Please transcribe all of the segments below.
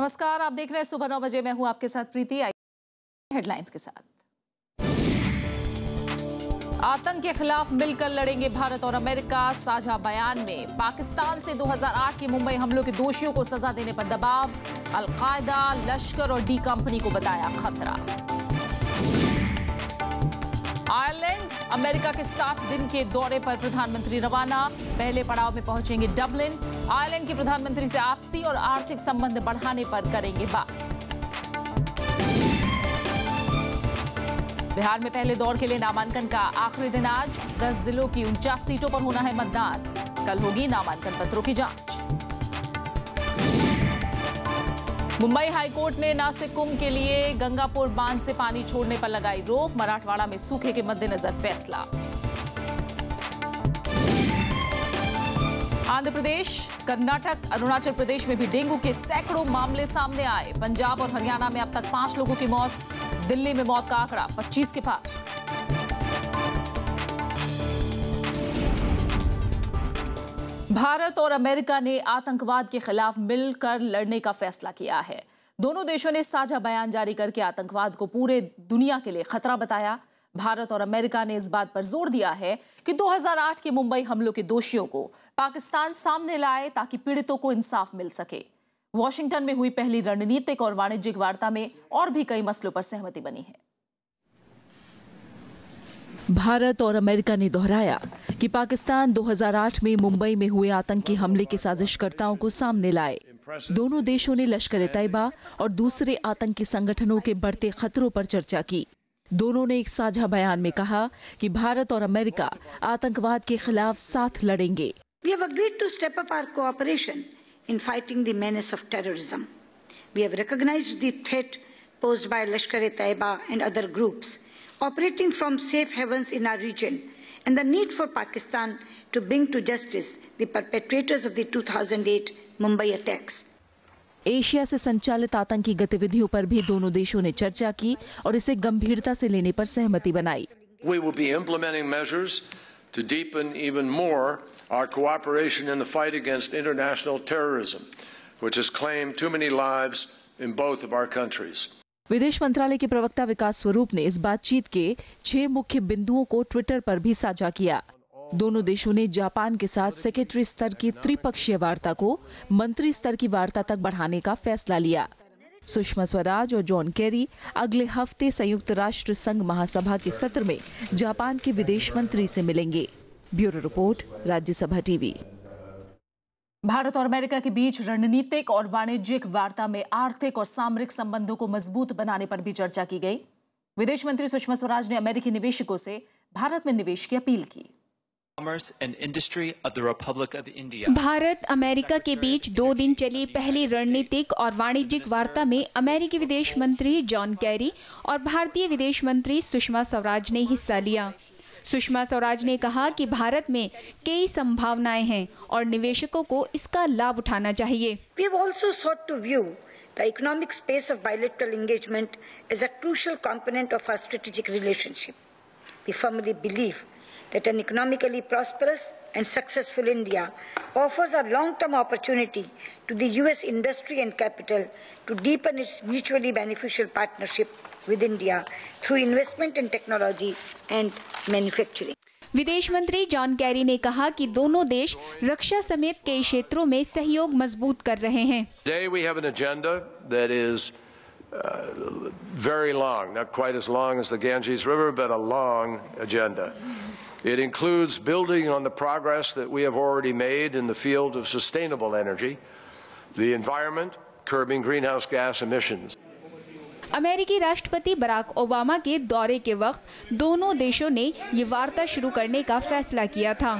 नमस्कार आप देख रहे हैं सुबह नौ बजे मैं हूं आपके साथ प्रीति आई हेडलाइंस के साथ आतंक के खिलाफ मिलकर लड़ेंगे भारत और अमेरिका साझा बयान में पाकिस्तान से 2008 के मुंबई हमलों के दोषियों को सजा देने पर दबाव अलकायदा लश्कर और डी कंपनी को बताया खतरा आयरलैंड अमेरिका के सात दिन के दौरे पर प्रधानमंत्री रवाना पहले पड़ाव में पहुंचेंगे डबलिन आयरलैंड के प्रधानमंत्री से आपसी और आर्थिक संबंध बढ़ाने पर करेंगे बात बिहार में पहले दौर के लिए नामांकन का आखिरी दिन आज 10 जिलों की उनचास सीटों पर होना है मतदान कल होगी नामांकन पत्रों की जांच मुंबई हाईकोर्ट ने नासिक कुंभ के लिए गंगापुर बांध से पानी छोड़ने पर लगाई रोक मराठवाड़ा में सूखे के मद्देनजर फैसला आंध्र प्रदेश कर्नाटक अरुणाचल प्रदेश में भी डेंगू के सैकड़ों मामले सामने आए पंजाब और हरियाणा में अब तक पांच लोगों की मौत दिल्ली में मौत का आंकड़ा पच्चीस के पार भारत और अमेरिका ने आतंकवाद के खिलाफ मिलकर लड़ने का फैसला किया है दोनों देशों ने साझा बयान जारी करके आतंकवाद को पूरे दुनिया के लिए खतरा बताया भारत और अमेरिका ने इस बात पर जोर दिया है कि 2008 के मुंबई हमलों के दोषियों को पाकिस्तान सामने लाए ताकि पीड़ितों को इंसाफ मिल सके वॉशिंगटन में हुई पहली रणनीतिक और वाणिज्यिक वार्ता में और भी कई मसलों पर सहमति बनी है भारत और अमेरिका ने दोहराया कि पाकिस्तान 2008 में मुंबई में हुए आतंकी हमले के साजिशकर्ताओं को सामने लाए दोनों देशों ने लश्कर तैयबा और दूसरे आतंकी संगठनों के बढ़ते खतरों पर चर्चा की दोनों ने एक साझा बयान में कहा कि भारत और अमेरिका आतंकवाद के खिलाफ साथ लड़ेंगे We have agreed to step up our cooperation in fighting the menace of terrorism. We have recognized the threat posed by Lashkar-e-Taiba and other groups operating from safe havens in our region and the need for Pakistan to bring to justice the perpetrators of the 2008 Mumbai attacks. Asia से संचालित आतंकी गतिविधियों पर भी दोनों देशों ने चर्चा की और इसे गंभीरता से लेने पर सहमति बनाई We will be implementing measures to deepen even more our cooperation in the fight against international terrorism, which has claimed too many lives in both of our countries. विदेश मंत्रालय के प्रवक्ता विकास स्वरूप ने इस बातचीत के छह मुख्य बिंदुओं को ट्विटर पर भी साझा किया दोनों देशों ने जापान के साथ सेक्रेटरी स्तर की त्रिपक्षीय वार्ता को मंत्री स्तर की वार्ता तक बढ़ाने का फैसला लिया सुषमा स्वराज और जॉन केरी अगले हफ्ते संयुक्त राष्ट्र संघ महासभा के सत्र में जापान के विदेश मंत्री से मिलेंगे bureau report Rajya Sabha TV Bharat और अमेरिका के बीच रणनीतिक और वाणिज्यिक वार्ता में आर्थिक और सामरिक संबंधों को मजबूत बनाने पर भी चर्चा की गई विदेश मंत्री सुषमा स्वराज ने अमेरिकी निवेशकों से भारत में निवेश की अपील की भारत अमेरिका के बीच दो दिन चली पहली रणनीतिक और वाणिज्यिक वार्ता में अमेरिकी विदेश मंत्री जॉन कैरी और भारतीय विदेश मंत्री सुषमा स्वराज ने हिस्सा लिया सुषमा स्वराज ने कहा कि भारत में कई संभावनाएं हैं और निवेशकों को इसका लाभ उठाना चाहिए economic space of bilateral engagement as a believe that an economically prosperous and successful India offers a long-term opportunity to the U.S. industry and capital to deepen its mutually beneficial partnership with India through investment in technology and manufacturing. विदेश मंत्री John Kerry ने कहा कि दोनों देश रक्षा समेत कई क्षेत्रों में सहयोग मजबूत कर रहे हैं Today we have an agenda that is uh, very long, not quite as long as the Ganges River, but a long agenda. It includes building on the progress that we have already made in the field of sustainable energy, the environment, curbing greenhouse gas emissions. अमेरिकी राष्ट्रपति Barack Obama के दौरे के वक्त दोनों देशों ने ये वार्ता शुरू करने का फैसला किया था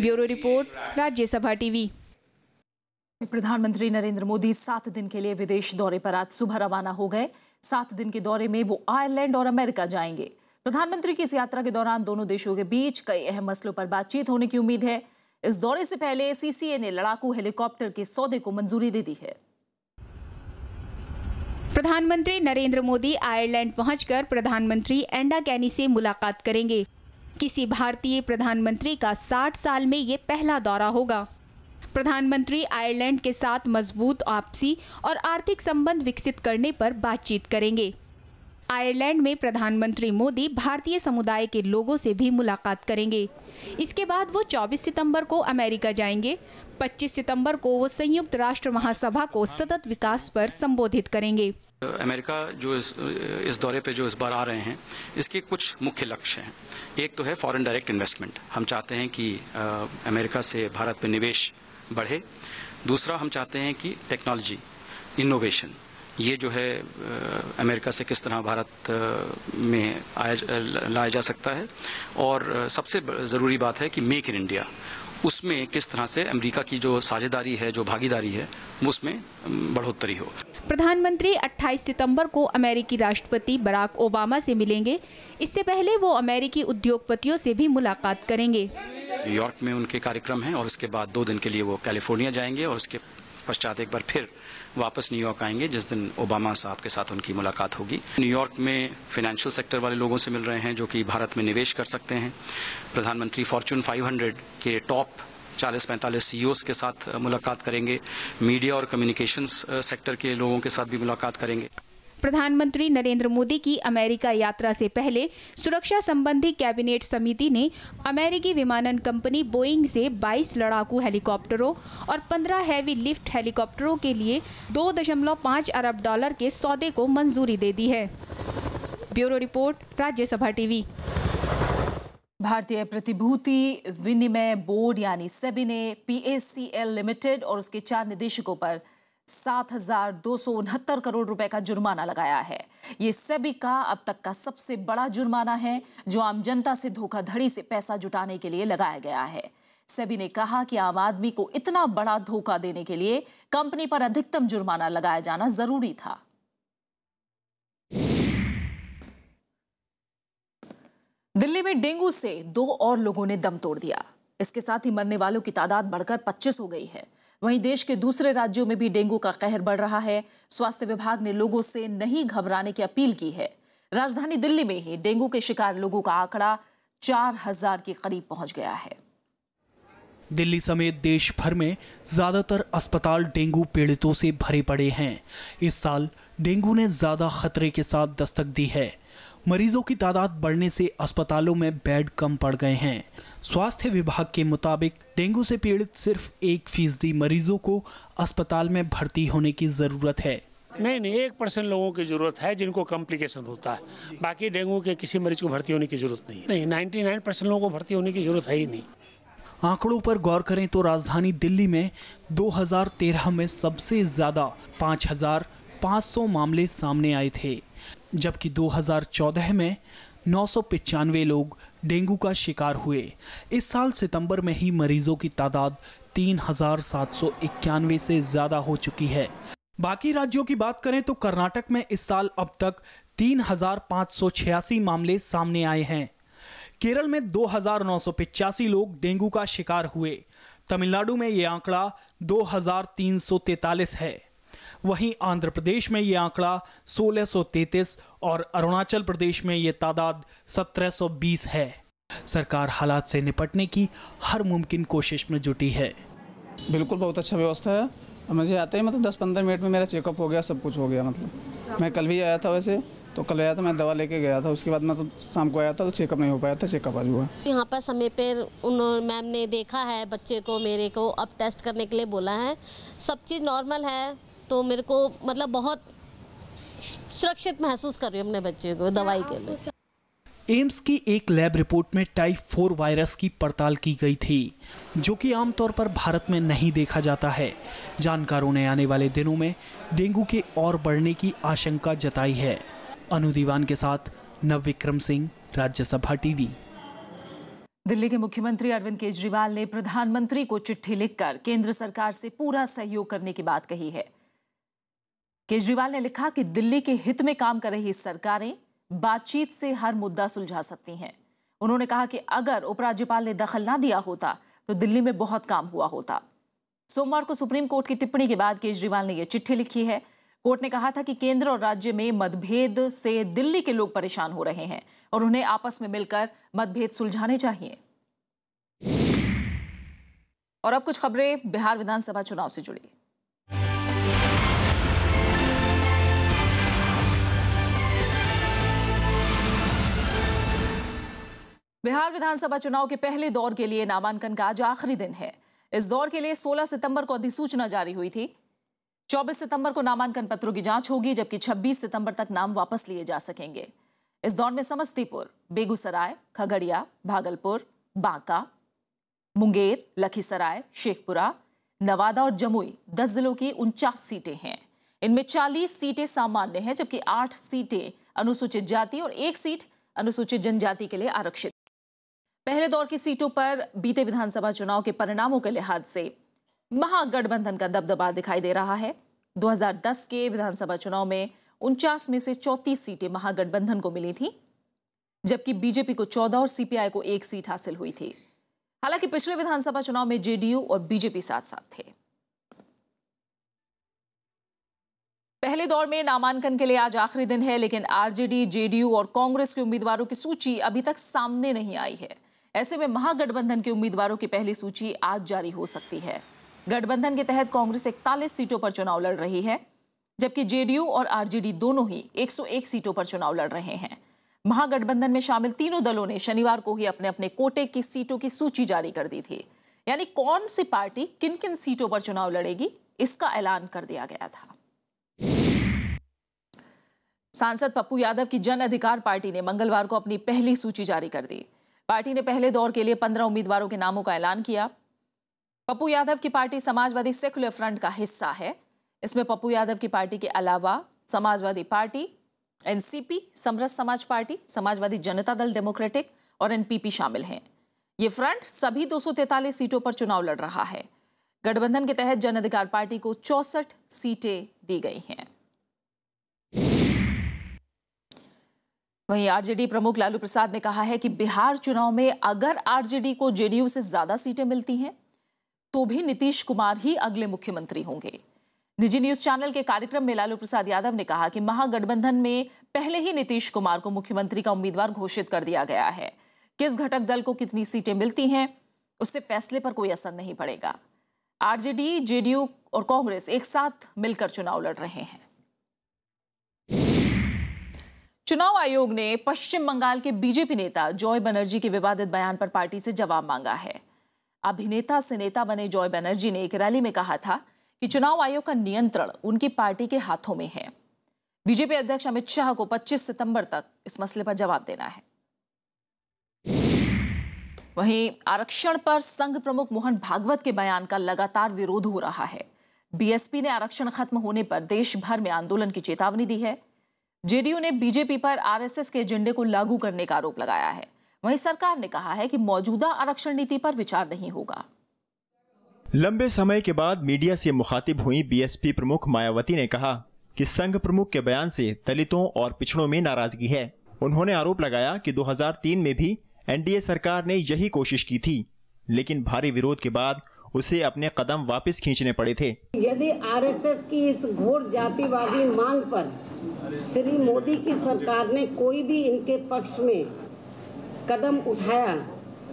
ब्यूरो रिपोर्ट राज्यसभा टीवी प्रधानमंत्री नरेंद्र मोदी सात दिन के लिए विदेश दौरे पर आज सुबह रवाना हो गए सात दिन के दौरे में वो आयरलैंड और अमेरिका जाएंगे प्रधानमंत्री की इस यात्रा के दौरान दोनों देशों के बीच कई अहम मसलों पर बातचीत होने की उम्मीद है इस दौरे से पहले सीसीए ने लड़ाकू हेलीकॉप्टर के सौदे को मंजूरी दे दी है प्रधानमंत्री नरेंद्र मोदी आयरलैंड पहुंचकर प्रधानमंत्री एंडा कैनी से मुलाकात करेंगे किसी भारतीय प्रधानमंत्री का 60 साल में ये पहला दौरा होगा प्रधानमंत्री आयरलैंड के साथ मजबूत आपसी और आर्थिक संबंध विकसित करने पर बातचीत करेंगे आयरलैंड में प्रधानमंत्री मोदी भारतीय समुदाय के लोगों से भी मुलाकात करेंगे इसके बाद वो 24 सितंबर को अमेरिका जाएंगे 25 सितंबर को वो संयुक्त राष्ट्र महासभा को सतत विकास पर संबोधित करेंगे अमेरिका जो इस, इस दौरे पे जो इस बार आ रहे हैं इसके कुछ मुख्य लक्ष्य हैं एक तो है फॉरेन डायरेक्ट इन्वेस्टमेंट हम चाहते हैं कि आ, अमेरिका से भारत में निवेश बढ़े दूसरा हम चाहते हैं कि टेक्नोलॉजी इनोवेशन ये जो है अमेरिका से किस तरह भारत में आया लाया जा सकता है और सबसे ज़रूरी बात है कि मेक इन इंडिया उसमें किस तरह से अमेरिका की जो साझेदारी है जो भागीदारी है वो उसमें बढ़ोतरी हो प्रधानमंत्री 28 सितंबर को अमेरिकी राष्ट्रपति बराक ओबामा से मिलेंगे इससे पहले वो अमेरिकी उद्योगपतियों से भी मुलाकात करेंगे न्यूयॉर्क में उनके कार्यक्रम हैं और उसके बाद दो दिन के लिए वो कैलिफोर्निया जाएंगे और उसके पश्चात एक बार फिर वापस न्यूयॉर्क आएंगे जिस दिन ओबामा साहब के साथ उनकी मुलाकात होगी न्यूयॉर्क में फाइनेंशियल सेक्टर वाले लोगों से मिल रहे हैं जो कि भारत में निवेश कर सकते हैं प्रधानमंत्री फॉर्चून 500 के टॉप 40 पैंतालीस सी e के साथ मुलाकात करेंगे मीडिया और कम्युनिकेशन सेक्टर के लोगों के साथ भी मुलाकात करेंगे प्रधानमंत्री नरेंद्र मोदी की अमेरिका यात्रा से पहले सुरक्षा संबंधी कैबिनेट समिति ने अमेरिकी विमानन कंपनी बोइंग से 22 लड़ाकू हेलीकॉप्टरों और 15 हैवी लिफ्ट हेलीकॉप्टरों के लिए 2.5 अरब डॉलर के सौदे को मंजूरी दे दी है ब्यूरो रिपोर्ट राज्यसभा टीवी भारतीय प्रतिभूति विनिमय बोर्ड यानी सेबी ने पीएसीएल लिमिटेड और उसके चार निदेशकों पर सात हजार दो सौ उनहत्तर करोड़ रुपए का जुर्माना लगाया है ये सेबी का अब तक का सबसे बड़ा जुर्माना है जो आम जनता से धोखाधड़ी से पैसा जुटाने के लिए लगाया गया है सेबी ने कहा कि आम आदमी को इतना बड़ा धोखा देने के लिए कंपनी पर अधिकतम जुर्माना लगाया जाना जरूरी था दिल्ली में डेंगू से दो और लोगों ने दम तोड़ दिया इसके साथ ही मरने वालों की तादाद बढ़कर 25 हो गई है वहीं देश के दूसरे राज्यों में भी डेंगू का कहर बढ़ रहा है स्वास्थ्य विभाग ने लोगों से नहीं घबराने की अपील की है राजधानी दिल्ली में ही डेंगू के शिकार लोगों का आंकड़ा चार हजार के करीब पहुंच गया है दिल्ली समेत देश भर में ज्यादातर अस्पताल डेंगू पीड़ितों से भरे पड़े हैं इस साल डेंगू ने ज्यादा खतरे के साथ दस्तक दी है मरीजों की तादाद बढ़ने से अस्पतालों में बेड कम पड़ गए हैं स्वास्थ्य विभाग के मुताबिक डेंगू से पीड़ित सिर्फ एक फीसदी मरीजों को अस्पताल में भर्ती होने की ज़रूरत है नहीं नहीं एक परसेंट लोगों की ज़रूरत है जिनको कॉम्प्लिकेशन होता है बाकी डेंगू के किसी मरीज को भर्ती होने की ज़रूरत नहीं नहीं नाइन्टी नाइन परसेंट लोगों को भर्ती होने की ज़रूरत है ही नहीं आंकड़ों पर गौर करें तो राजधानी दिल्ली में 2013 में सबसे ज़्यादा 5,500 मामले सामने आए थे जबकि 2014 में नौ लोग डेंगू का शिकार हुए इस साल सितंबर में ही मरीजों की तादाद तीन हजार सात सौ इक्यानवे से ज़्यादा हो चुकी है बाकी राज्यों की बात करें तो कर्नाटक में इस साल अब तक तीन हजार पाँच सौ छियासी मामले सामने आए हैं केरल में दो हजार नौ सौ पिचासी लोग डेंगू का शिकार हुए तमिलनाडु में ये आंकड़ा दो हजार तीन सौ तैतालीस है वहीं आंध्र प्रदेश में ये आंकड़ा 1633 और अरुणाचल प्रदेश में ये तादाद 1720 है सरकार हालात से निपटने की हर मुमकिन कोशिश में जुटी है बिल्कुल बहुत अच्छा व्यवस्था है मुझे आते ही मतलब दस पंद्रह मिनट में मेरा चेकअप हो गया सब कुछ हो गया मतलब मैं कल भी आया था वैसे तो कल आया था मैं दवा लेके गया था उसके बाद मतलब शाम को आया था तो चेकअप नहीं हो पाया था चेकअप आज हुआ यहाँ पर समय पर उन मैम ने देखा है बच्चे को मेरे को अब टेस्ट करने के लिए बोला है सब चीज़ नॉर्मल है तो मेरे को मतलब बहुत सुरक्षित महसूस कर रही हूँ अपने बच्चे को दवाई के लिए एम्स की एक लैब रिपोर्ट में टाइप फोर वायरस की पड़ताल की गई थी जो कि आमतौर पर भारत में नहीं देखा जाता है जानकारों ने आने वाले दिनों में डेंगू के और बढ़ने की आशंका जताई है अनु दीवान के साथ नव विक्रम सिंह राज्यसभा टीवी दिल्ली के मुख्यमंत्री अरविंद केजरीवाल ने प्रधानमंत्री को चिट्ठी लिखकर केंद्र सरकार से पूरा सहयोग करने की बात कही है केजरीवाल ने लिखा कि दिल्ली के हित में काम कर रही सरकारें बातचीत से हर मुद्दा सुलझा सकती हैं उन्होंने कहा कि अगर उपराज्यपाल ने दखल ना दिया होता तो दिल्ली में बहुत काम हुआ होता सोमवार को सुप्रीम कोर्ट की टिप्पणी के बाद केजरीवाल ने यह चिट्ठी लिखी है कोर्ट ने कहा था कि केंद्र और राज्य में मतभेद से दिल्ली के लोग परेशान हो रहे हैं और उन्हें आपस में मिलकर मतभेद सुलझाने चाहिए और अब कुछ खबरें बिहार विधानसभा चुनाव से जुड़ी बिहार विधानसभा चुनाव के पहले दौर के लिए नामांकन का आज आखिरी दिन है इस दौर के लिए 16 सितंबर को अधिसूचना जारी हुई थी 24 सितंबर को नामांकन पत्रों की जांच होगी जबकि 26 सितंबर तक नाम वापस लिए जा सकेंगे इस दौर में समस्तीपुर बेगूसराय खगड़िया भागलपुर बांका मुंगेर लखीसराय शेखपुरा नवादा और जमुई दस जिलों की उनचास सीटें हैं इनमें चालीस सीटें सामान्य हैं जबकि आठ सीटें अनुसूचित जाति और एक सीट अनुसूचित जनजाति के लिए आरक्षित पहले दौर की सीटों पर बीते विधानसभा चुनाव के परिणामों के लिहाज से महागठबंधन का दबदबा दिखाई दे रहा है 2010 के विधानसभा चुनाव में उनचास में से चौतीस सीटें महागठबंधन को मिली थी जबकि बीजेपी को चौदह और सीपीआई को एक सीट हासिल हुई थी हालांकि पिछले विधानसभा चुनाव में जेडीयू और बीजेपी साथ साथ थे पहले दौर में नामांकन के लिए आज आखिरी दिन है लेकिन आरजेडी जेडीयू और कांग्रेस के उम्मीदवारों की सूची अभी तक सामने नहीं आई है ऐसे में महागठबंधन के उम्मीदवारों की पहली सूची आज जारी हो सकती है गठबंधन के तहत कांग्रेस इकतालीस सीटों पर चुनाव लड़ रही है जबकि जेडीयू और आरजेडी दोनों ही 101 सीटों पर चुनाव लड़ रहे हैं महागठबंधन में शामिल तीनों दलों ने शनिवार को ही अपने अपने कोटे की सीटों की सूची जारी कर दी थी यानी कौन सी पार्टी किन किन सीटों पर चुनाव लड़ेगी इसका ऐलान कर दिया गया था सांसद पप्पू यादव की जन अधिकार पार्टी ने मंगलवार को अपनी पहली सूची जारी कर दी पार्टी ने पहले दौर के लिए पंद्रह उम्मीदवारों के नामों का ऐलान किया पप्पू यादव की पार्टी समाजवादी सेक्युलर फ्रंट का हिस्सा है इसमें पप्पू यादव की पार्टी के अलावा समाजवादी पार्टी एनसीपी समरस समाज पार्टी समाजवादी जनता दल डेमोक्रेटिक और एनपीपी शामिल हैं ये फ्रंट सभी दो सीटों पर चुनाव लड़ रहा है गठबंधन के तहत जन अधिकार पार्टी को चौसठ सीटें दी गई हैं वहीं आरजेडी प्रमुख लालू प्रसाद ने कहा है कि बिहार चुनाव में अगर आरजेडी को जेडीयू से ज्यादा सीटें मिलती हैं तो भी नीतीश कुमार ही अगले मुख्यमंत्री होंगे निजी न्यूज चैनल के कार्यक्रम में लालू प्रसाद यादव ने कहा कि महागठबंधन में पहले ही नीतीश कुमार को मुख्यमंत्री का उम्मीदवार घोषित कर दिया गया है किस घटक दल को कितनी सीटें मिलती हैं उससे फैसले पर कोई असर नहीं पड़ेगा आरजेडी जेडीयू और कांग्रेस एक साथ मिलकर चुनाव लड़ रहे हैं चुनाव आयोग ने पश्चिम बंगाल के बीजेपी नेता जॉय बनर्जी के विवादित बयान पर पार्टी से जवाब मांगा है अभिनेता से नेता बने जॉय बनर्जी ने एक रैली में कहा था कि चुनाव आयोग का नियंत्रण उनकी पार्टी के हाथों में है बीजेपी अध्यक्ष अमित शाह को 25 सितंबर तक इस मसले पर जवाब देना है वहीं आरक्षण पर संघ प्रमुख मोहन भागवत के बयान का लगातार विरोध हो रहा है बीएसपी ने आरक्षण खत्म होने पर देश भर में आंदोलन की चेतावनी दी है जेडीयू ने बीजेपी पर आरएसएस के एजेंडे को लागू करने का आरोप लगाया है वहीं सरकार ने कहा है कि मौजूदा आरक्षण नीति पर विचार नहीं होगा लंबे समय के बाद मीडिया से मुखातिब हुई बीएसपी प्रमुख मायावती ने कहा कि संघ प्रमुख के बयान से दलितों और पिछड़ों में नाराजगी है उन्होंने आरोप लगाया कि 2003 में भी एनडीए सरकार ने यही कोशिश की थी लेकिन भारी विरोध के बाद उसे अपने कदम वापस खींचने पड़े थे यदि आरएसएस की इस घोर जातिवादी मांग पर श्री मोदी की सरकार ने कोई भी इनके पक्ष में कदम उठाया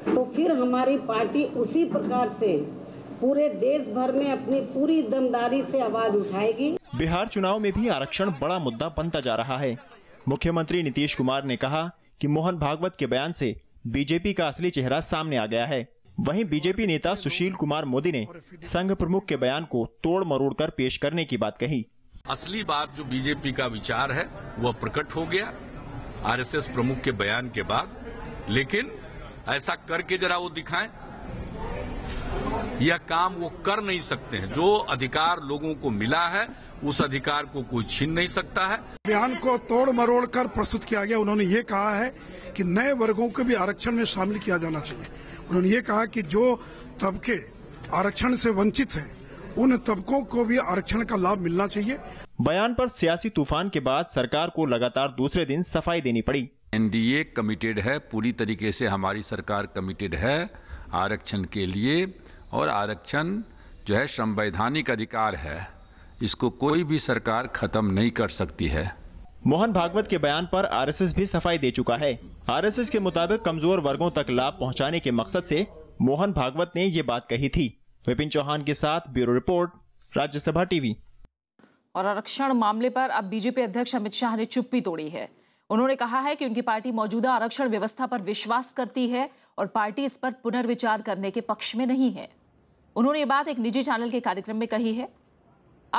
तो फिर हमारी पार्टी उसी प्रकार से पूरे देश भर में अपनी पूरी दमदारी से आवाज उठाएगी बिहार चुनाव में भी आरक्षण बड़ा मुद्दा बनता जा रहा है मुख्यमंत्री नीतीश कुमार ने कहा कि मोहन भागवत के बयान से बीजेपी का असली चेहरा सामने आ गया है वहीं बीजेपी नेता सुशील कुमार मोदी ने संघ प्रमुख के बयान को तोड़ मरोड़ कर पेश करने की बात कही असली बात जो बीजेपी का विचार है वह प्रकट हो गया आरएसएस प्रमुख के बयान के बाद लेकिन ऐसा करके जरा वो दिखाएं यह काम वो कर नहीं सकते हैं जो अधिकार लोगों को मिला है उस अधिकार को कोई छीन नहीं सकता है बयान को तोड़ मरोड़ कर प्रस्तुत किया गया उन्होंने ये कहा है कि नए वर्गों को भी आरक्षण में शामिल किया जाना चाहिए उन्होंने ये कहा कि जो तबके आरक्षण से वंचित हैं उन तबकों को भी आरक्षण का लाभ मिलना चाहिए बयान पर सियासी तूफान के बाद सरकार को लगातार दूसरे दिन सफाई देनी पड़ी एनडीए कमिटेड है पूरी तरीके से हमारी सरकार कमिटेड है आरक्षण के लिए और आरक्षण जो है संवैधानिक अधिकार है इसको कोई भी सरकार खत्म नहीं कर सकती है मोहन भागवत के बयान पर आरएसएस भी सफाई दे चुका है आरएसएस के मुताबिक कमजोर वर्गों तक लाभ पहुंचाने के मकसद से मोहन भागवत ने ये बात कही थी विपिन चौहान के साथ ब्यूरो रिपोर्ट राज्यसभा टीवी और आरक्षण मामले पर अब बीजेपी अध्यक्ष अमित शाह ने चुप्पी तोड़ी है उन्होंने कहा है कि उनकी पार्टी मौजूदा आरक्षण व्यवस्था पर विश्वास करती है और पार्टी इस पर पुनर्विचार करने के पक्ष में नहीं है उन्होंने ये बात एक निजी चैनल के कार्यक्रम में कही है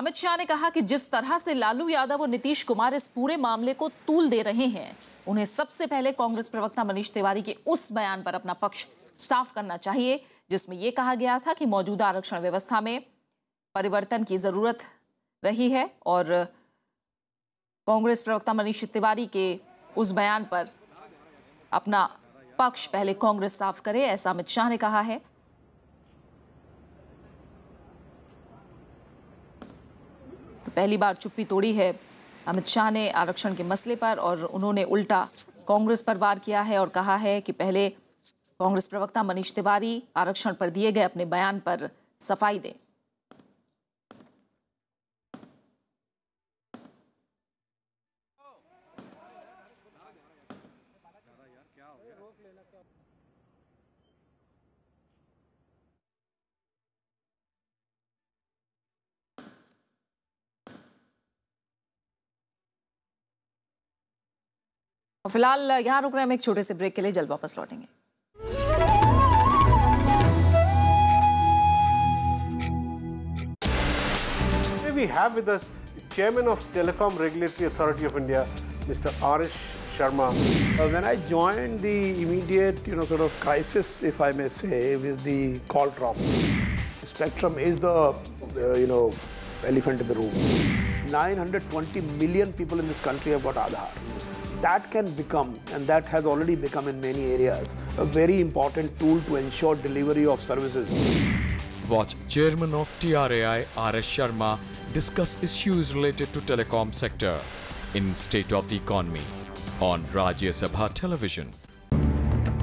अमित शाह ने कहा कि जिस तरह से लालू यादव और नीतीश कुमार इस पूरे मामले को तूल दे रहे हैं उन्हें सबसे पहले कांग्रेस प्रवक्ता मनीष तिवारी के उस बयान पर अपना पक्ष साफ करना चाहिए जिसमें यह कहा गया था कि मौजूदा आरक्षण व्यवस्था में परिवर्तन की ज़रूरत रही है और कांग्रेस प्रवक्ता मनीष तिवारी के उस बयान पर अपना पक्ष पहले कांग्रेस साफ करे ऐसा अमित शाह ने कहा है तो पहली बार चुप्पी तोड़ी है अमित शाह ने आरक्षण के मसले पर और उन्होंने उल्टा कांग्रेस पर वार किया है और कहा है कि पहले कांग्रेस प्रवक्ता मनीष तिवारी आरक्षण पर दिए गए अपने बयान पर सफाई दें फिलहाल यहां रुक रहे हैं हम एक छोटे से ब्रेक के लिए जल्द वापस लौटेंगे we have with us Chairman of Telecom Regulatory Authority of India, Mr. Arish Sharma. Uh, when I joined, the immediate, you know, sort of crisis, if I may say, with the call drop. Spectrum is the, uh, you know, elephant in the room. 920 million people in this country have got Aadhaar. That can become, and that has already become in many areas, a very important tool to ensure delivery of services. Watch Chairman of TRAI, R.S. Sharma, discuss issues related to telecom sector in State of the Economy on Rajya Sabha Television.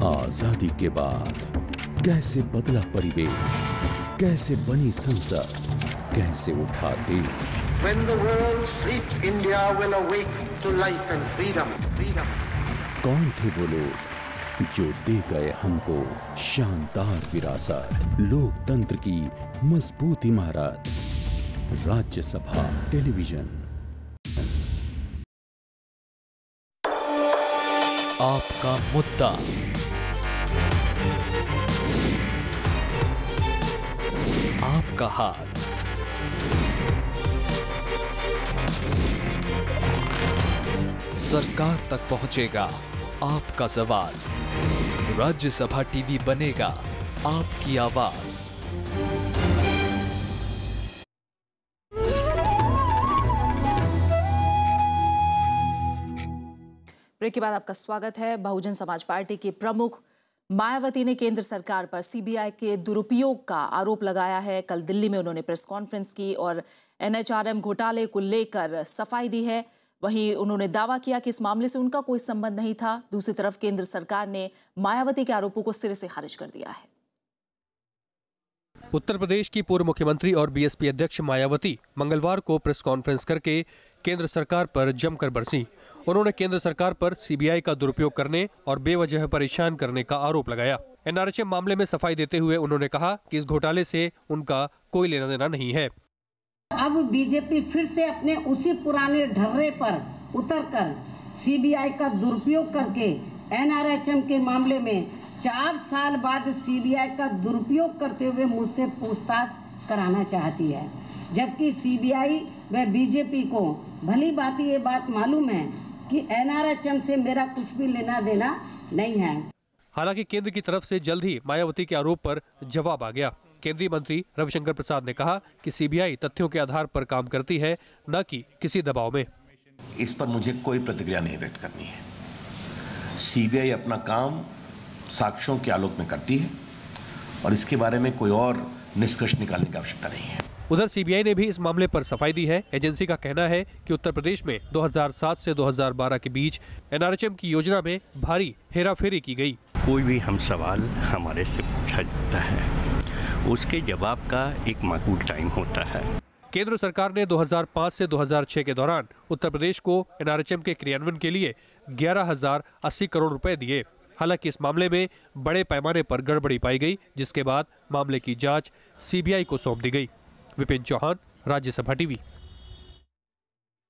आजादी के बाद कैसे बदला परिवेश कैसे बनी संसद कैसे उठा देश When the world sleeps, India will awake to life and freedom. freedom. कौन थे वो लोग जो दे गए हमको शानदार विरासत लोकतंत्र की मजबूत इमारत राज्यसभा टेलीविजन आपका मुद्दा आपका हाथ सरकार तक पहुंचेगा आपका सवाल राज्यसभा टीवी बनेगा आपकी आवाज़ ब्रेक के बाद आपका स्वागत है बहुजन समाज पार्टी के प्रमुख मायावती ने केंद्र सरकार पर सीबीआई के दुरुपयोग का आरोप लगाया है कल दिल्ली में उन्होंने प्रेस कॉन्फ्रेंस की और एनएचआरएम घोटाले को लेकर सफाई दी है वहीं उन्होंने दावा किया कि इस मामले से उनका कोई संबंध नहीं था दूसरी तरफ केंद्र सरकार ने मायावती के आरोपों को सिरे से खारिज कर दिया है उत्तर प्रदेश की पूर्व मुख्यमंत्री और बीएसपी अध्यक्ष मायावती मंगलवार को प्रेस कॉन्फ्रेंस करके केंद्र सरकार पर जमकर बरसी उन्होंने केंद्र सरकार पर सीबीआई का दुरुपयोग करने और बेवजह परेशान करने का आरोप लगाया एनआरएचए मामले में सफाई देते हुए उन्होंने कहा कि इस घोटाले से उनका कोई लेना देना नहीं है अब बीजेपी फिर से अपने उसी पुराने ढर्रे पर उतरकर सीबीआई का दुरुपयोग करके एनआरएचएम के मामले में चार साल बाद सीबीआई का दुरुपयोग करते हुए मुझसे पूछताछ कराना चाहती है जबकि सीबीआई व बीजेपी को भली बात ये बात मालूम है कि एनआरएचएम से मेरा कुछ भी लेना देना नहीं है हालांकि केंद्र की तरफ से जल्द ही मायावती के आरोप पर जवाब आ गया केंद्रीय मंत्री रविशंकर प्रसाद ने कहा कि सीबीआई तथ्यों के आधार पर काम करती है न कि किसी दबाव में इस पर मुझे कोई प्रतिक्रिया नहीं व्यक्त करनी है सीबीआई अपना काम साक्ष्यों के आलोक में करती है और इसके बारे में कोई और निष्कर्ष निकालने की आवश्यकता नहीं है उधर सीबीआई ने भी इस मामले पर सफाई दी है एजेंसी का कहना है कि उत्तर प्रदेश में 2007 से 2012 के बीच एनआरएचएम की योजना में भारी हेराफेरी की गई कोई भी हम सवाल हमारे से पूछा जाता है उसके जवाब का एक माकूल टाइम होता है केंद्र सरकार ने 2005 से 2006 के दौरान उत्तर प्रदेश को एनआरएचएम के क्रियान्वयन के लिए ग्यारह करोड़ रुपए दिए हालांकि इस मामले में बड़े पैमाने पर गड़बड़ी पाई गई जिसके बाद मामले की जांच सीबीआई को सौंप दी गई विपिन चौहान राज्यसभा टीवी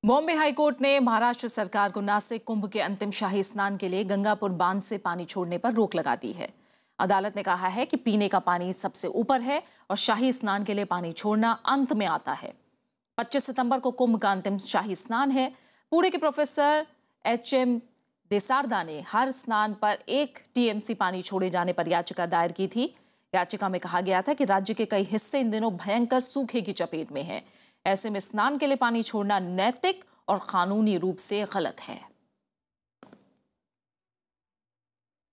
बॉम्बे हाईकोर्ट ने महाराष्ट्र सरकार को नासिक कुंभ के अंतिम शाही स्नान के लिए गंगापुर बांध से पानी छोड़ने पर रोक लगा दी है अदालत ने कहा है कि पीने का पानी सबसे ऊपर है और शाही स्नान के लिए पानी छोड़ना अंत में आता है 25 सितंबर को कुंभ का अंतिम शाही स्नान है पुणे के प्रोफेसर एच एम देसारदा ने हर स्नान पर एक टीएमसी पानी छोड़े जाने पर याचिका दायर की थी याचिका में कहा गया था कि राज्य के कई हिस्से इन दिनों भयंकर सूखे की चपेट में हैं। ऐसे में स्नान के लिए पानी छोड़ना नैतिक और कानूनी रूप से गलत है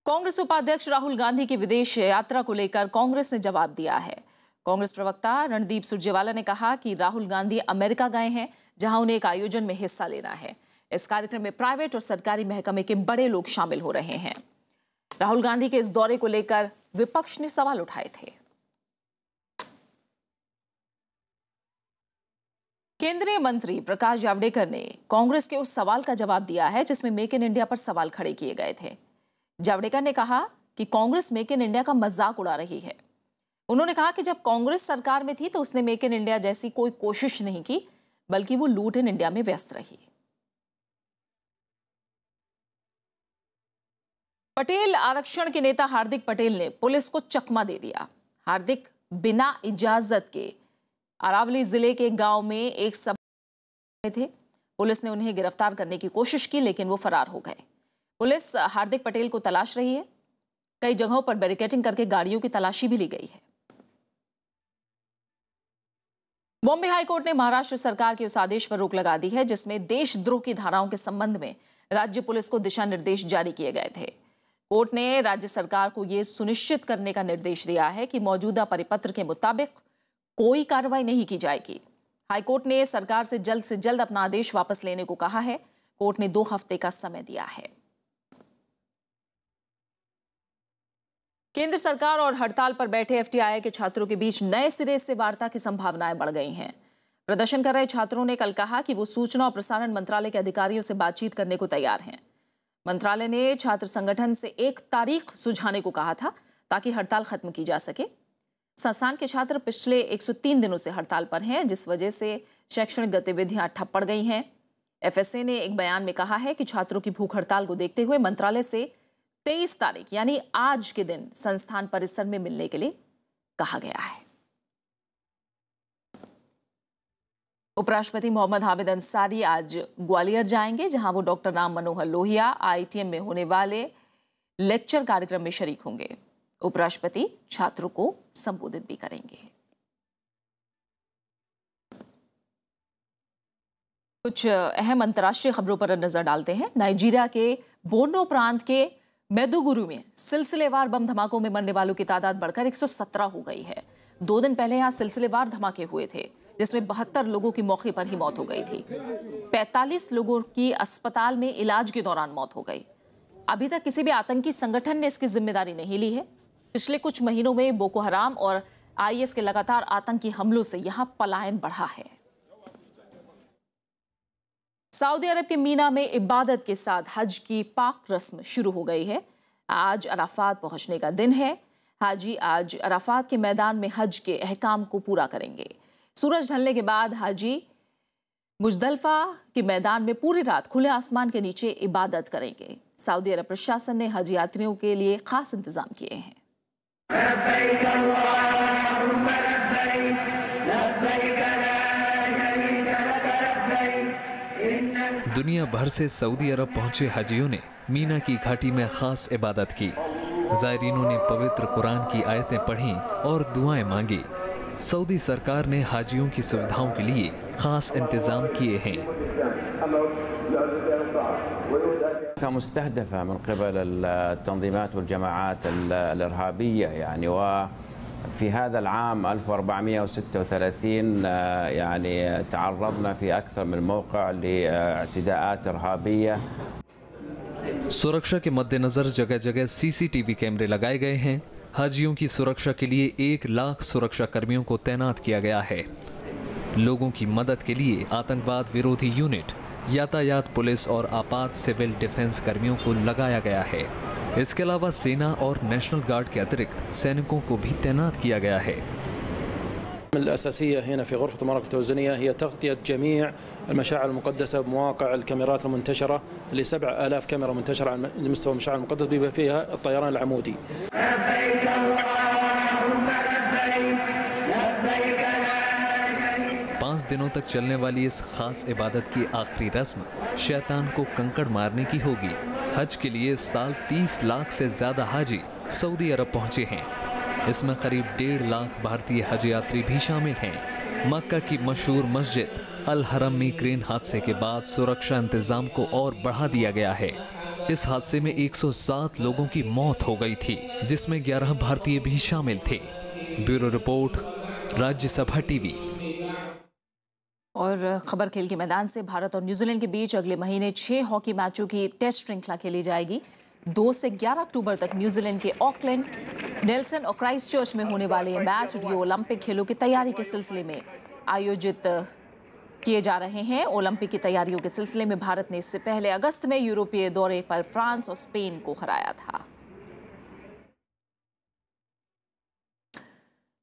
कांग्रेस उपाध्यक्ष राहुल गांधी की विदेश यात्रा को लेकर कांग्रेस ने जवाब दिया है कांग्रेस प्रवक्ता रणदीप सुरजेवाला ने कहा कि राहुल गांधी अमेरिका गए हैं जहां उन्हें एक आयोजन में हिस्सा लेना है इस कार्यक्रम में प्राइवेट और सरकारी महकमे के बड़े लोग शामिल हो रहे हैं राहुल गांधी के इस दौरे को लेकर विपक्ष ने सवाल उठाए थे केंद्रीय मंत्री प्रकाश जावड़ेकर ने कांग्रेस के उस सवाल का जवाब दिया है जिसमें मेक इन इंडिया पर सवाल खड़े किए गए थे जावड़ेकर ने कहा कि कांग्रेस मेक इन इंडिया का मजाक उड़ा रही है उन्होंने कहा कि जब कांग्रेस सरकार में थी तो उसने मेक इन इंडिया जैसी कोई कोशिश नहीं की बल्कि वो लूट इन इंडिया में व्यस्त रही पटेल आरक्षण के नेता हार्दिक पटेल ने पुलिस को चकमा दे दिया हार्दिक बिना इजाजत के अरावली जिले के गांव में एक सब थे पुलिस ने उन्हें गिरफ्तार करने की कोशिश की लेकिन वो फरार हो गए पुलिस हार्दिक पटेल को तलाश रही है कई जगहों पर बैरिकेटिंग करके गाड़ियों की तलाशी भी ली गई है बॉम्बे हाईकोर्ट ने महाराष्ट्र सरकार के उस आदेश पर रोक लगा दी है जिसमें देशद्रोह की धाराओं के संबंध में राज्य पुलिस को दिशा निर्देश जारी किए गए थे कोर्ट ने राज्य सरकार को यह सुनिश्चित करने का निर्देश दिया है कि मौजूदा परिपत्र के मुताबिक कोई कार्रवाई नहीं की जाएगी हाईकोर्ट ने सरकार से जल्द से जल्द अपना आदेश वापस लेने को कहा है कोर्ट ने दो हफ्ते का समय दिया है केंद्र सरकार और हड़ताल पर बैठे एफटीआई के छात्रों के बीच नए सिरे से वार्ता की संभावनाएं बढ़ गई हैं प्रदर्शन कर रहे छात्रों ने कल कहा कि वो सूचना और प्रसारण मंत्रालय के अधिकारियों से बातचीत करने को तैयार हैं मंत्रालय ने छात्र संगठन से एक तारीख सुझाने को कहा था ताकि हड़ताल खत्म की जा सके संस्थान के छात्र पिछले 103 दिनों से हड़ताल पर हैं जिस वजह से शैक्षणिक गतिविधियां ठप पड़ गई हैं एफएसए ने एक बयान में कहा है कि छात्रों की भूख हड़ताल को देखते हुए मंत्रालय से 23 तारीख यानी आज के दिन संस्थान परिसर में मिलने के लिए कहा गया है उपराष्ट्रपति मोहम्मद हामिद अंसारी आज ग्वालियर जाएंगे जहां वो डॉक्टर राम मनोहर लोहिया आईटीएम में होने वाले लेक्चर कार्यक्रम में शरीक होंगे उपराष्ट्रपति छात्रों को संबोधित भी करेंगे कुछ अहम अंतर्राष्ट्रीय खबरों पर नजर डालते हैं नाइजीरिया के बोर्नो प्रांत के मेदुगुरु में सिलसिलेवार बम धमाकों में मरने वालों की तादाद बढ़कर 117 हो गई है दो दिन पहले यहां सिलसिलेवार धमाके हुए थे जिसमें बहत्तर लोगों की मौके पर ही मौत हो गई थी 45 लोगों की अस्पताल में इलाज के दौरान मौत हो गई अभी तक किसी भी आतंकी संगठन ने इसकी जिम्मेदारी नहीं ली है पिछले कुछ महीनों में बोको हराम और आईएस के लगातार आतंकी हमलों से यहां पलायन बढ़ा है सऊदी अरब के मीना में इबादत के साथ हज की पाक रस्म शुरू हो गई है आज अराफात पहुंचने का दिन है हाजी आज अराफात के मैदान में हज के अहकाम को पूरा करेंगे सूरज ढलने के बाद हाजी मुजदलफा के मैदान में पूरी रात खुले आसमान के नीचे इबादत करेंगे सऊदी अरब प्रशासन ने हज यात्रियों के लिए खास इंतजाम किए हैं दुनिया भर से सऊदी अरब पहुंचे हजियों ने मीना की घाटी में खास इबादत की जायरीनों ने पवित्र कुरान की आयतें पढ़ी और दुआएं मांगी سعودی سرکار نے حاجیوں کی سویدھاؤں کے لیے خاص انتظام کیے ہیں مستهدفة من قبل التنظيمات والجماعات الإرهابية يعني وفي هذا العام 1436 آه، يعني تعرضنا في أكثر من موقع لاعتداءات إرهابية کے جگہ جگہ سی سی ٹی وی کیمرے لگائے گئے ہیں हजियों की सुरक्षा के लिए एक लाख सुरक्षा कर्मियों को तैनात किया गया है लोगों की मदद के लिए आतंकवाद विरोधी यूनिट यातायात पुलिस और आपात सिविल डिफेंस कर्मियों को लगाया गया है इसके अलावा सेना और नेशनल गार्ड के अतिरिक्त सैनिकों को भी तैनात किया गया है الأساسية هنا في غرفة المراكب التوزينية هي تغطية جميع المشاعر المقدسة بمواقع الكاميرات المنتشرة لسبع آلاف كاميرا منتشرة على مستوى المشاعر المقدسة بما فيها الطيران العمودي دنوں تک چلنے والی اس خاص عبادت کی آخری رسم شیطان کو کنکڑ مارنے کی ہوگی حج کے لیے سال تیس لاکھ سے زیادہ حاجی سعودی عرب پہنچے ہیں इसमें करीब डेढ़ लाख भारतीय हज यात्री भी शामिल हैं मक्का की मशहूर मस्जिद अल हरम में क्रेन हादसे के बाद सुरक्षा इंतजाम को और बढ़ा दिया गया है इस हादसे में 107 लोगों की मौत हो गई थी जिसमें 11 भारतीय भी शामिल थे ब्यूरो रिपोर्ट राज्यसभा टीवी और खबर खेल के मैदान से भारत और न्यूजीलैंड के बीच अगले महीने छह हॉकी मैचों की टेस्ट श्रृंखला खेली जाएगी दो से 11 अक्टूबर तक न्यूजीलैंड के ऑकलैंड नेल्सन और क्राइस्ट चर्च में होने वाले मैच रियो ओलंपिक खेलों की तैयारी के सिलसिले में आयोजित किए जा रहे हैं ओलंपिक की तैयारियों के सिलसिले में भारत ने इससे पहले अगस्त में यूरोपीय दौरे पर फ्रांस और स्पेन को हराया था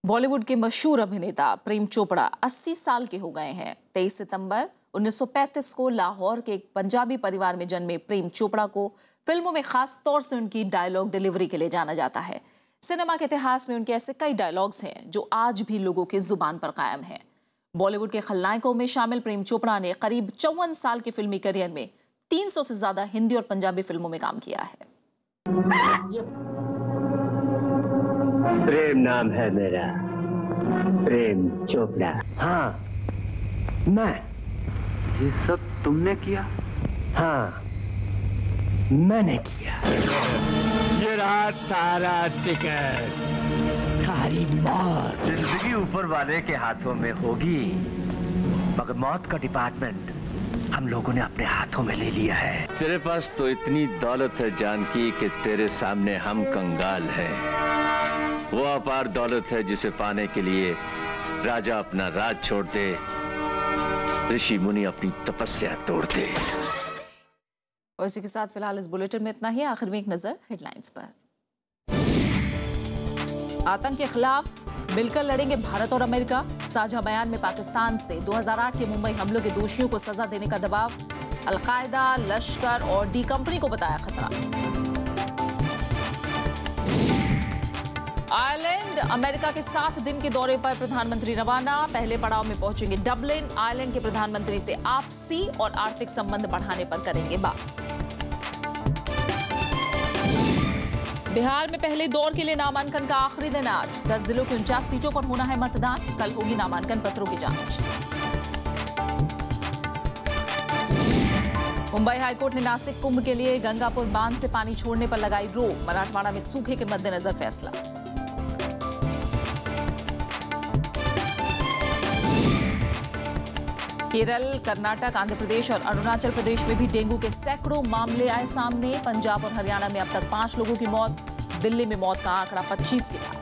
बॉलीवुड के मशहूर अभिनेता प्रेम चोपड़ा 80 साल के हो गए हैं 23 सितंबर 1935 को लाहौर के एक पंजाबी परिवार में जन्मे प्रेम चोपड़ा को फिल्मों में खास तौर से उनकी डायलॉग डिलीवरी के लिए जाना जाता है सिनेमा के इतिहास में उनके ऐसे कई डायलॉग्स हैं जो आज भी लोगों के जुबान पर कायम हैं बॉलीवुड के खलनायकों में शामिल प्रेम चोपड़ा ने करीब चौवन साल के फिल्मी करियर में 300 से ज्यादा हिंदी और पंजाबी फिल्मों में काम किया है प्रेम नाम है मेरा प्रेम चोपड़ा हाँ मैं ये सब तुमने किया हाँ मैंने किया ये रहा सारा टिकट सारी मौत जिंदगी ऊपर वाले के हाथों में होगी मगर मौत का डिपार्टमेंट हम लोगों ने अपने हाथों में ले लिया है तेरे पास तो इतनी दौलत है जानकी कि तेरे सामने हम कंगाल हैं। वो अपार दौलत है जिसे पाने के लिए राजा अपना राज छोड़ दे ऋषि मुनि अपनी तपस्या तोड़ दे और इसी के साथ फिलहाल इस बुलेटिन में इतना ही आखिर में एक नज़र हेडलाइंस पर आतंक के खिलाफ मिलकर लड़ेंगे भारत और अमेरिका साझा बयान में पाकिस्तान से 2008 के मुंबई हमलों के दोषियों को सजा देने का दबाव अलकायदा लश्कर और डी कंपनी को बताया खतरा आयरलैंड अमेरिका के सात दिन के दौरे पर प्रधानमंत्री रवाना पहले पड़ाव में पहुंचेंगे डबलिन आयरलैंड के प्रधानमंत्री से आपसी और आर्थिक संबंध बढ़ाने पर करेंगे बात बिहार में पहले दौर के लिए नामांकन का आखिरी दिन आज दस जिलों की उनचास सीटों पर होना है मतदान कल होगी नामांकन पत्रों की जांच मुंबई हाईकोर्ट ने नासिक कुंभ के लिए गंगापुर बांध से पानी छोड़ने पर लगाई रोक मराठवाड़ा में सूखे के मद्देनजर फैसला केरल कर्नाटक आंध्र प्रदेश और अरुणाचल प्रदेश में भी डेंगू के सैकड़ों मामले आए सामने पंजाब और हरियाणा में अब तक पांच लोगों की मौत दिल्ली में मौत का आंकड़ा पच्चीस के बाद